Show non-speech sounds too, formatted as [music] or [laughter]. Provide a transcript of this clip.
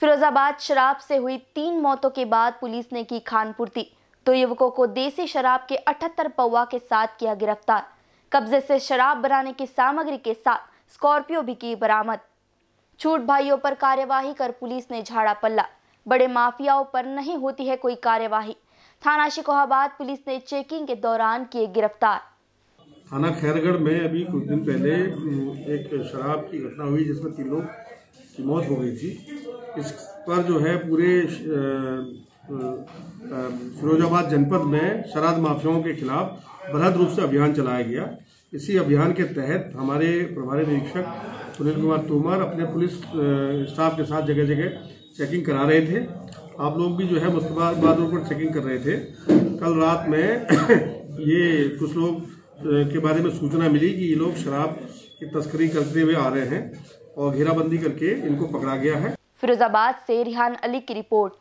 फिरोजाबाद शराब से हुई तीन मौतों के बाद पुलिस ने की खानपूर्ति दो युवकों को देसी शराब के अठहत्तर पौवा के साथ किया गिरफ्तार कब्जे से शराब बनाने की सामग्री के साथ स्कॉर्पियो भी की बरामद छूट भाइयों पर कार्यवाही कर पुलिस ने झाड़ा पल्ला बड़े माफियाओं पर नहीं होती है कोई कार्यवाही थाना शिकोहाबाद पुलिस ने चेकिंग के दौरान किए गिरफ्तार थाना खैरगढ़ में अभी कुछ दिन पहले एक शराब की घटना हुई जिसमें तीन लोग की मौत हो गई थी इस पर जो है पूरे फिरोजाबाद जनपद में शराब माफियाओं के खिलाफ बृहद रूप से अभियान चलाया गया इसी अभियान के तहत हमारे प्रभारी निरीक्षक सुनील कुमार तोमर अपने पुलिस स्टाफ के साथ जगह जगह चेकिंग करा रहे थे आप लोग भी जो है मुस्तफाबाद रोड पर चेकिंग कर रहे थे कल रात में [clears throat] ये कुछ लोग के बारे में सूचना मिली कि ये लोग शराब की तस्करी करते हुए आ रहे हैं और घेराबंदी करके इनको पकड़ा गया है फिरोजाबाद से रिहान अली की रिपोर्ट